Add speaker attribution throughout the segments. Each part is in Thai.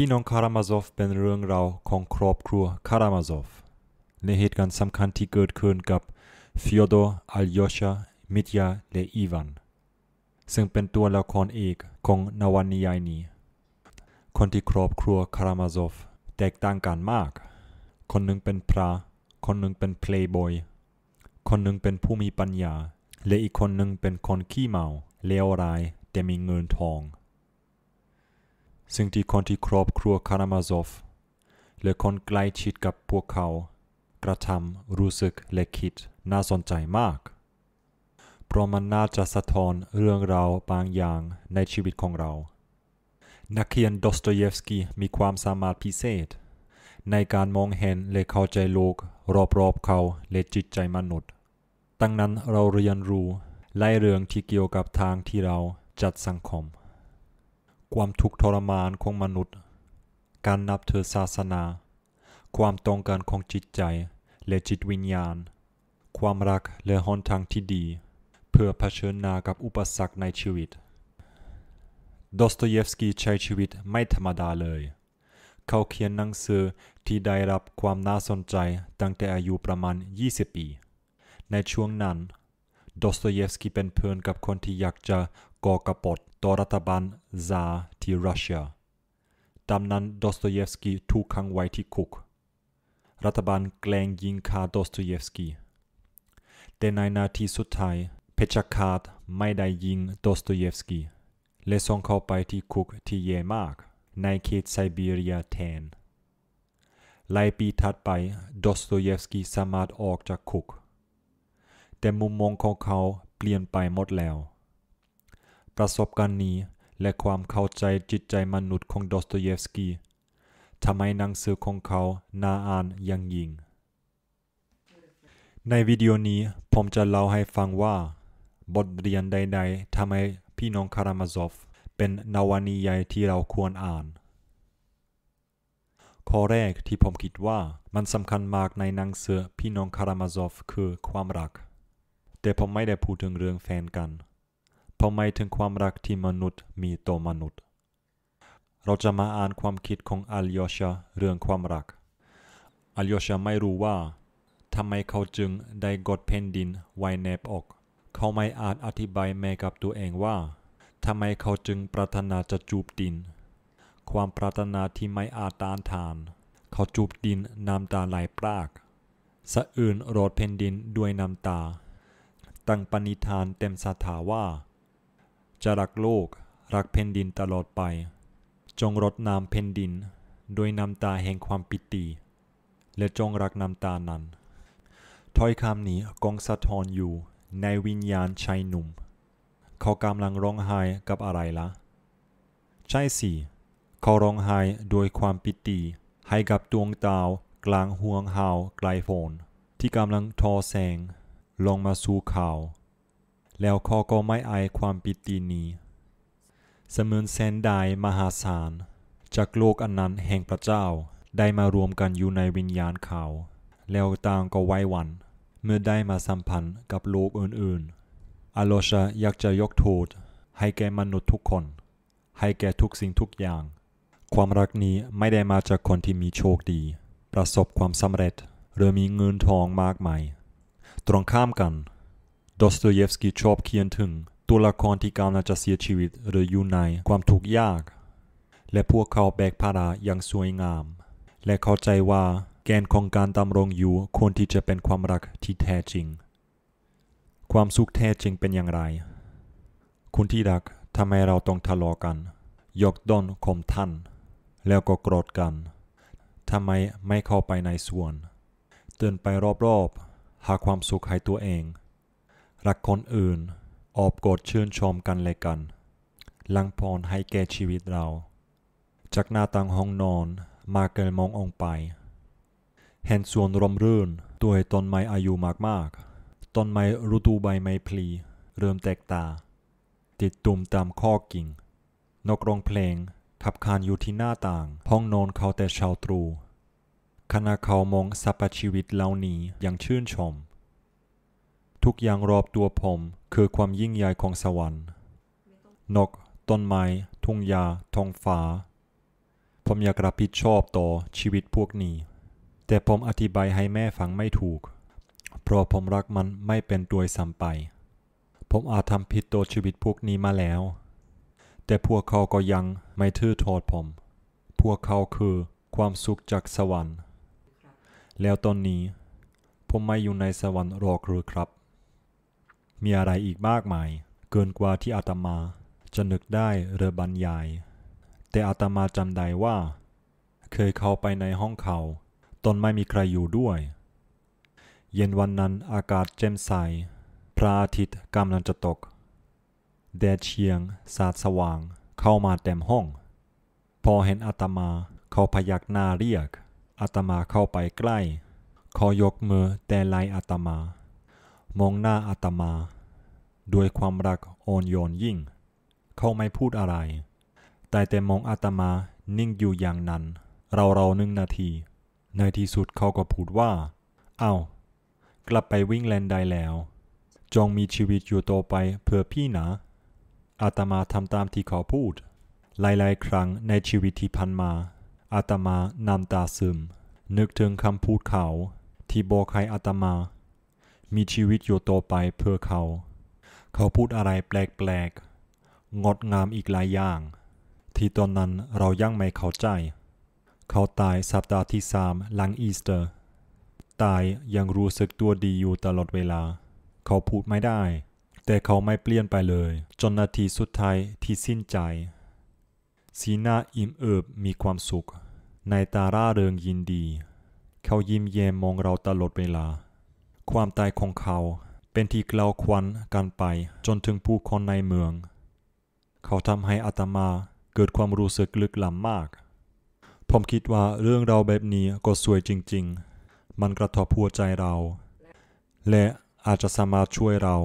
Speaker 1: พี่น้องคารามซอฟเป็นเรื่องราวของครอบครัวคารามซอฟในเหตุการณ์สำคัญที่เกิดขึ้นกับฟิโอดอร์อัลยอชามิทยาและอีวันซึ่งเป็นตัวละครเอกของนวนิยายนี้คนที่ครอบครัวคารามซอฟแตกต่างกันมาก คนหนึ่งเป็นพระ คนหนึ่งเป็นเพลย์บอย คนหนึ่งเป็นผู้มีปัญญา และอีกคนหนึ่งเป็นคนขี้เมาเลวร้ายแต่มีเงินทองซึ่งที่คนที่ครอบครัวคารามาซอฟและคนใกล้ชิดกับพวกเขา กระทำรู้สึกและคิดน่าสนใจมาก เพราะมันน่าจะสะท้อนเรื่องราวบางอย่างในชีวิตของเรานักเขียนดอสโตเยฟสกีมีความสามารถพิเศษในการมองเห็นและเข้าใจโลกรอบๆเขาและจิตใจมนุษย์ดังนั้นเราเรียนรู้ไล่เรื่องที่เกี่ยวกับทางที่เราจัดสังคมความทุกข์ทรมานของมนุษย์ การนับถือศาสนา ความต้องการของจิตใจและจิตวิญญาณ ความรักและหนทางที่ดี เพื่อเผชิญหน้ากับอุปสรรคในชีวิตดอสโตเยฟสกีใช้ชีวิตไม่ธรรมดาเลย เขาเขียนหนังสือที่ได้รับความน่าสนใจตั้งแต่อายุประมาณ 20 ปี ในช่วงนั้นดอสโตเยฟสกีเป็นเพื่อนกับคนที่อยากจะก่อกปดต่อรัฐบาลซาที่รัสเซียดังนั้นดอสโตเยฟสกีถูกขังไว้ที่คุกรัฐบาลแกล้งยิงฆ่าดอสโตเยฟสกีแต่ในนาทีสุดท้ายเพชรคาตไม่ได้ยิงดอสโตเยฟสกี และส่งเขาไปที่คุกที่เยมาก ในเขตไซบีเรียแทนหลายปีถัดไปดอสโตเยฟสกีสามารถออกจากคุกแต่มุมมองของเขาเปลี่ยนไปหมดแล้วประสบการณ์นี้และความเข้าใจจิตใจมนุษย์ของดอสโตเยฟสกีทำให้หนังสือของเขาน่าอ่านอย่างยิ่ง ในวิดีโอนี้ผมจะเล่าให้ฟังว่า บทเรียนใดๆทำให้พี่น้องคารามซอฟ เป็นนวนิยายที่เราควรอ่านข้อแรกที่ผมคิดว่ามันสำคัญมากในหนังสือพี่น้องคารามซอฟคือความรัก แต่ผมไม่ได้พูดถึงเรื่องแฟนกันทพราะไมถึงความรักที่มนุษย์มีต่อมนุษย์ เราจะมาอ่านความคิดของอาลยอชาเรื่องความรักอาลยอชาไม่รู้ว่าทำไมเขาจึงได้กดเพนดินไว้แนบอก เขาไม่อาจอธิบายแม้กับตัวเองว่าทำไมเขาจึงปรารถนาจะจูบดิน ความปรารถนาที่ไม่อาจต้านทานเขาจูบดินน้ำตาไหลปรากสะอื่นโรดเพนดินด้วยน้ำตา ตั้งปณิธานเต็มสาถาว่าจะรักโลกรักแผ่นดินตลอดไป จงรดน้ำแผ่นดินโดยน้ำตาแห่งความปิติและจงรักน้ำตานั้นถ้อยคำนี้กองสะท้อนอยู่ในวิญญาณชายหนุ่มเขากำลังร้องไห้กับอะไรละ่ะ ใช่สิ เขาร้องไห้ด้วยความปิติให้กับดวงดาวกลางห่วงหาวไกลโฟน ที่กำลังทอแสงลงมาสู่เขาแล้วขขอก็ไม่อายความปิตินี้ เสมือนแสนดายมหาศาล จากโลกอันนั้นแห่งพระเจ้าได้มารวมกันอยู่ในวิญญาณเขาแล้วต่างก็ไว้วัน เมื่อได้มาสัมพันธ์กับโลกอื่นๆอโลชาอยากจะยกโทษให้แก่มนุษย์ทุกคน ให้แก่ทุกสิ่งทุกอย่าง ความรักนี้ไม่ได้มาจากคนที่มีโชคดี ประสบความสำเร็จหรือมีเงินทองมากมายตรงข้ามกันดสโตเยฟสกีชอบเขียนถึงตัวละครที่กำลังจะเสียชีวิตหรืออยู่ในความทุกข์ยาก และพวกเขาแบกภาระอย่างสวยงาม และเข้าใจว่าแกนของการดำรงอยู่ควรที่จะเป็นความรักที่แท้จริง ความสุขแท้จริงเป็นอย่างไร คุณที่รัก ทำไมเราต้องทะเลาะกัน ยกด้นข่มท่าน แล้วก็โกรธกัน ทำไมไม่เข้าไปในส่วนเดินไปรอบๆหาความสุขให้ตัวเองรักคนอื่นออบกอดชื่นชมกันเลยกัน ลังพรให้แก่ชีวิตเรา จากหน้าต่างห้องนอนมาเกลมององไปเห็นสวนรมรื่นตัวต้นไม้อายุมากมากต้นไม้ฤดูใบไม้พลี เริ่มแตกตา ติดตุ่มตามข้อกิ่ง นกร้องเพลงขับคานอยู่ที่หน้าต่าง ห้องนอนเขาแต่ชาวตรูขณะเขามองสรรพชีวิตเหล่านี้อย่างชื่นชมทุกอย่างรอบตัวผมคือความยิ่งใหญ่ของสวรรค์ นก ต้นไม้ ทุ่งหญ้า ท้องฟ้า ผมอยากรับผิดชอบต่อชีวิตพวกนี้ แต่ผมอธิบายให้แม่ฟังไม่ถูก เพราะผมรักมันไม่เป็นตัวสัมไปผมอาจทำผิดต่อชีวิตพวกนี้มาแล้ว แต่พวกเขาก็ยังไม่ทื่อทอดผม พวกเขาคือความสุขจากสวรรค์ แล้วตอนนี้ผมไม่อยู่ในสวรรค์หรอกหรือครับมีอะไรอีกมากมายเกินกว่าที่อาตมาจะนึกได้หรือบรรยาย แต่อาตมาจำได้ว่า เคยเข้าไปในห้องเขา ตนไม่มีใครอยู่ด้วย เย็นวันนั้นอากาศแจ่มใสพระอาทิตย์กำลังจะตกแดดเชียง สาดสว่างเข้ามาเต็มห้อง พอเห็นอาตมาเขาพยักหน้าเรียก อาตมาเข้าไปใกล้ขอยกมือแต่ไลอาตมามองหน้าอาตมา ด้วยความรักอ่อนโยนยิ่ง เขาไม่พูดอะไร แต่แต่มองอาตมานิ่งอยู่อย่างนั้น เราเาหนึ่งนาที ในที่สุดเขาก็พูดว่า เอา้ากลับไปวิ่งแลนได้แล้วจงมีชีวิตอยู่ต่อไปเพื่อพี่นะอาตมาทำตามที่เขาพูด หลายๆ ครั้งในชีวิตที่ผ่านมาอาตมานำตาซึมนึกถึงคำพูดเขาที่บอกให้อาตมามีชีวิตอยู่ต่อไปเพื่อเขา เขาพูดอะไรแปลกๆ งดงามอีกหลายอย่าง ที่ตอนนั้นเรายังไม่เข้าใจ เขาตายสัปดาห์ที่สามหลังอีสเตอร์ ตายยังรู้สึกตัวดีอยู่ตลอดเวลา เขาพูดไม่ได้ แต่เขาไม่เปลี่ยนไปเลย จนนาทีสุดท้ายที่สิ้นใจสีหน้าอิ่มเอิบมีความสุขในตาร่าเริงยินดี เขายิ้มแย้มมองเราตลอดเวลาความตายของเขาเป็นที่กล่าวขวัญกันไปจนถึงผู้คนในเมือง เขาทำให้อัตมาเกิดความรู้สึกลึกล้ำมากผมคิดว่าเรื่องเราแบบนี้ก็สวยจริงๆ มันกระทบหัวใจเรา และอาจจะสามารถช่วยเรา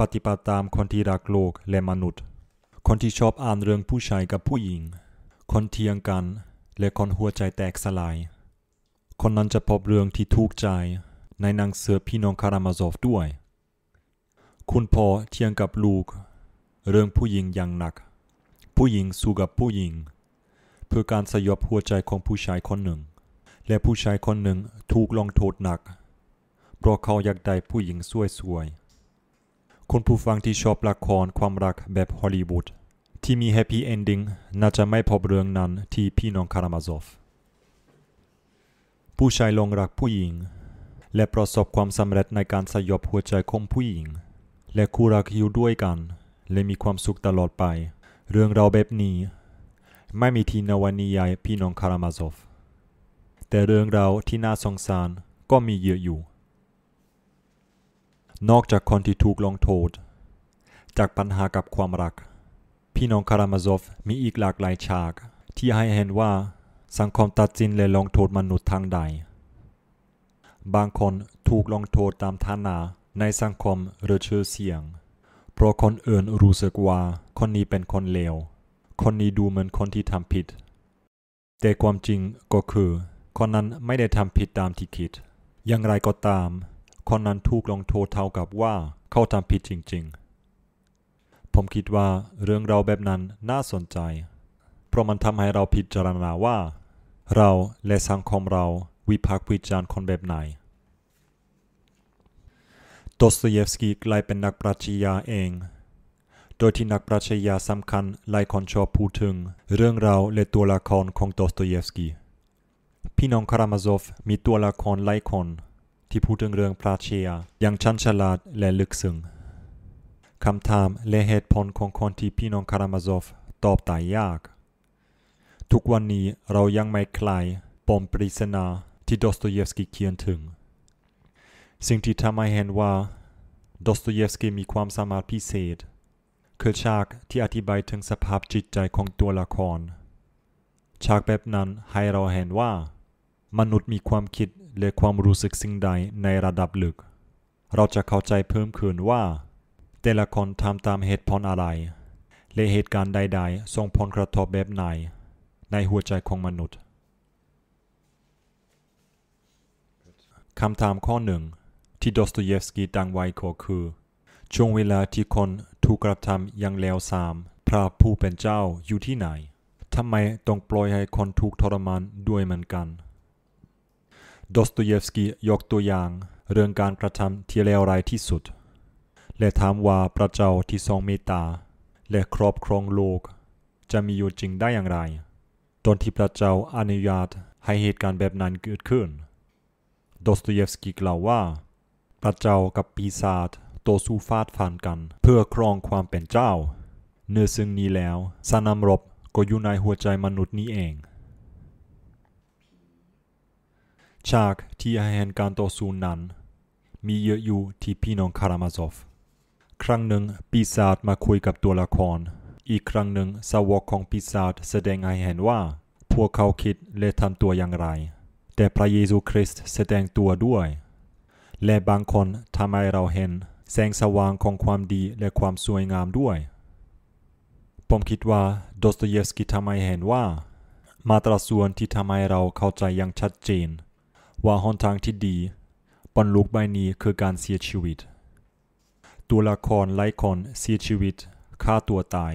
Speaker 1: ปฏิบัติตามคนที่รักโลกและมนุษย์ คนที่ชอบอ่านเรื่องผู้ชายกับผู้หญิงคนเทียงกัน และคนหัวใจแตกสลาย คนนั้นจะพบเรื่องที่ทุกข์ใจในนังเสือพี่น้องคารามซอฟด้วย คุณพ่อเทียงกับลูกเรื่องผู้หญิงอย่างหนัก ผู้หญิงสู้กับผู้หญิง เพื่อการสยบหัวใจของผู้ชายคนหนึ่ง และผู้ชายคนหนึ่งถูกลงโทษหนัก เพราะเขาอยากได้ผู้หญิงสวยๆคุณผู้ฟังที่ชอบละครความรักแบบฮอลลีวูดที่มีแฮปปี้เอนดิ้งน่าจะไม่พบเรื่องนั้นที่พี่น้องคารามซอฟ ผู้ชายลงรักผู้หญิงและประสบความสำเร็จในการสยบหัวใจของผู้หญิง และคู่รักอยู่ด้วยกัน และมีความสุขตลอดไป เรื่องราวแบบนี้ ไม่มีทีนวนิยายพี่น้องคารามาซอฟแต่เรื่องราวที่น่าสงสารก็มีเยอะอยู่ นอกจากคนที่ถูกลงโทษจากปัญหากับความรัก พี่น้องคารามาซอฟมีอีกหลากหลายฉาก ที่ให้เห็นว่าสังคมตัดสินและลงโทษมนุษย์ทางใดบางคนถูกลงโทษตามฐานะในสังคมหรือชื่อเสียงเพราะคนอื่นรู้สึกว่าคนนี้เป็นคนเลว คนนี้ดูเหมือนคนที่ทำผิด แต่ความจริงก็คือ คนนั้นไม่ได้ทำผิดตามที่คิดอย่างไรก็ตาม คนนั้นถูกลงโทษเท่ากับว่าเขาทำผิดจริงๆ ผมคิดว่าเรื่องเราแบบนั้นน่าสนใจ เพราะมันทำให้เราพิจารณาว่า เราและสังคมเราวิพากษ์วิจารณ์คนแบบไหนดอสเยฟสกีกลายเป็นนักปรัชญาเองโดยที่นักปรัชญาสำคัญหลายคนชอบพูดถึงเรื่องราวและตัวละครของดอสเยฟสกีพี่น้องคารามาโซฟมีตัวละครหลายคนที่พูดถึงเรื่องปรัชญาอย่างชันฉลาดและลึกซึ้ง คำถามและเหตุผลของคนที่พี่น้องคารามาโซฟตอบตายยาก ทุกวันนี้เรายังไม่คลายปมปริศนาที่ดอสโตเยฟสกีเขียนถึงสิ่งที่ทำให้เห็นว่าดอสโตเยฟสกีมีความสามารถพิเศษคือฉากที่อธิบายถึงสภาพจิตใจของตัวละคร ฉากแบบนั้นให้เราเห็นว่า มนุษย์มีความคิดและความรู้สึกสิ่งใดในระดับลึก เราจะเข้าใจเพิ่มขึ้นว่า แต่ละคนทำตามเหตุผลอะไร และเหตุการณ์ใดๆส่งผลกระทบแบบไหน ในหัวใจของมนุษย์คำถามข้อหนึ่งที่ดอสโตเยฟสกีดังไว้ก็คือช่วงเวลาที่คนถูกกระทำอย่างเลวทราม พระผู้เป็นเจ้าอยู่ที่ไหนทำไมต้องปล่อยให้คนถูกทรมานด้วยเหมือนกันดอสโตเยฟสกียกตัวอย่าง เรื่องการกระทำที่เลวร้ายที่สุด และถามว่าพระเจ้าที่ทรงเมตตา และครอบครองโลก จะมีอยู่จริงได้อย่างไร ตอนที่พระเจ้าอนุญาตให้เหตุการณ์แบบนั้นเกิดขึ้นดอสโตเยฟสกีกล่าวว่าพระเจ้ากับปีศาจตัวสู้ฟาดฟันกันเพื่อครองความเป็นเจ้า เนื้อซึ่งนี้แล้วสนามรบก็อยู่ในหัวใจมนุษย์นี้เองฉากที่ให้เห็นการต่อสู้นั้น มีเยอะอยู่ที่พี่น้องคารามาซอฟครั้งหนึ่งปีศาจมาคุยกับตัวละคร อีกครั้งหนึ่งสาวกของปีศาจแสดงให้เห็นว่า พวกเขาคิดและทำตัวอย่างไร แต่พระเยซูคริสต์แสดงตัวด้วยและบางคนทำให้เราเห็นแสงสว่างของความดีและความสวยงามด้วย ผมคิดว่าดสตเยสกีทำให้เห็นว่า มาตราส่วนที่ทำให้เราเข้าใจอย่างชัดเจน ว่าหนทางที่ดีบนลูกใบนี้คือการเสียชีวิต ตัวละครหลายคนเสียชีวิตฆ่าตัวตาย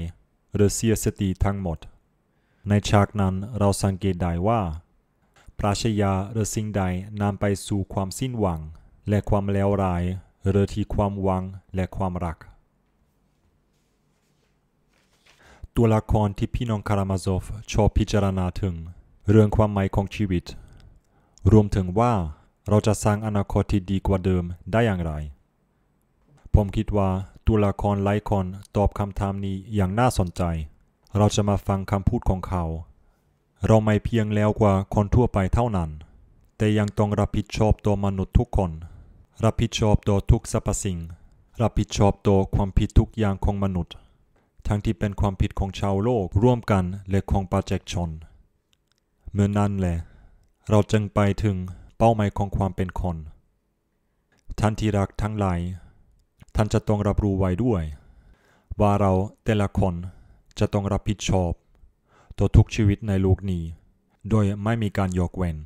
Speaker 1: หรือเสียสติทั้งหมด ในฉากนั้นเราสังเกตได้ว่าปราชญาหรือสิ่งใดนำไปสู่ความสิ้นหวังและความเลวร้ายหรือที่ความหวังและความรัก ตัวละครที่พี่น้องคารามาโซฟชอบพิจารณาถึงเรื่องความหมายของชีวิต รวมถึงว่าเราจะสร้างอนาคตที่ดีกว่าเดิมได้อย่างไร ผมคิดว่าตัวละครหลายคนตอบคำถามนี้อย่างน่าสนใจ เราจะมาฟังคำพูดของเขา เราไม่เพียงแล้วกว่าคนทั่วไปเท่านั้น แต่ยังต้องรับผิดชอบตัวมนุษย์ทุกคนรับผิดชอบต่อทุกสรรพสิ่ง รับผิดชอบต่อความผิดทุกอย่างของมนุษย์ ทั้งที่เป็นความผิดของชาวโลกร่วมกันและของประชาชน เมื่อนั้นแหละ เราจึงไปถึงเป้าหมายของความเป็นคนท่านที่รักทั้งหลาย ท่านจะต้องรับรู้ไว้ด้วย ว่าเราแต่ละคนจะต้องรับผิดชอบต่อทุกชีวิตในโลกนี้ โดยไม่มีการยกเว้น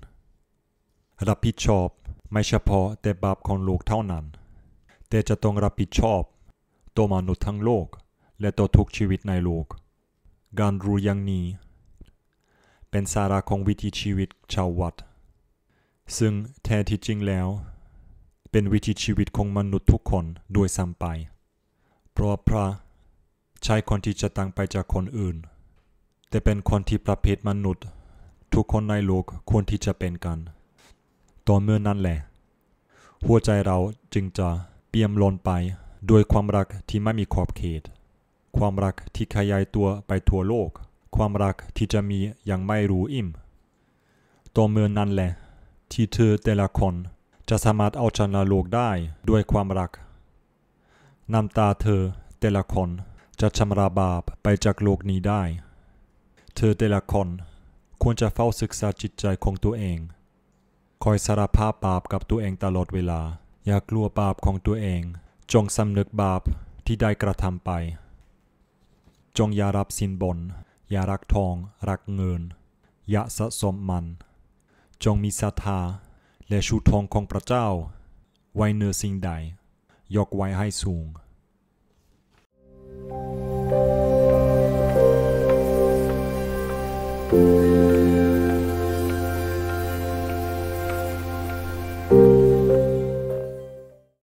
Speaker 1: รับผิดชอบไม่เฉพาะแต่บาปของโลกเท่านั้น แต่จะต้องรับผิดชอบต่อมนุษย์ทั้งโลก และต่อทุกชีวิตในโลก การรู้อย่างนี้ เป็นสาระของวิถีชีวิตชาววัด ซึ่งแท้ที่จริงแล้ว เป็นวิถีชีวิตของมนุษย์ทุกคนโดยซ้ำไป เพราะพระใช้คนที่จะต่างไปจากคนอื่น แต่เป็นคนที่ประเภทมนุษย์ ทุกคนในโลกควรที่จะเป็นกันต่อเมื่อนั่นแหละหัวใจเราจึงจะเปี่ยมล้นไปด้วยความรักที่ไม่มีขอบเขต ความรักที่ขยายตัวไปทั่วโลก ความรักที่จะมีอย่างไม่รู้อิ่มต่อเมื่อนั่นแหละที่เธอแต่ละคนจะสามารถเอาชนะโลกได้ด้วยความรักน้ำตาเธอแต่ละคนจะชำระบาปไปจากโลกนี้ได้ เธอแต่ละคนควรจะเฝ้าศึกษาจิตใจของตัวเองคอยสารภาพบาปกับตัวเองตลอดเวลา อย่ากลัวบาปของตัวเอง จงสำนึกบาปที่ได้กระทำไป จงอย่ารับสินบน อย่ารักทอง รักเงิน อย่าสะสมมัน จงมีศรัทธา และชูธงของพระเจ้า ไว้เนือสิ่งใด ยกไว้ให้สูง thank you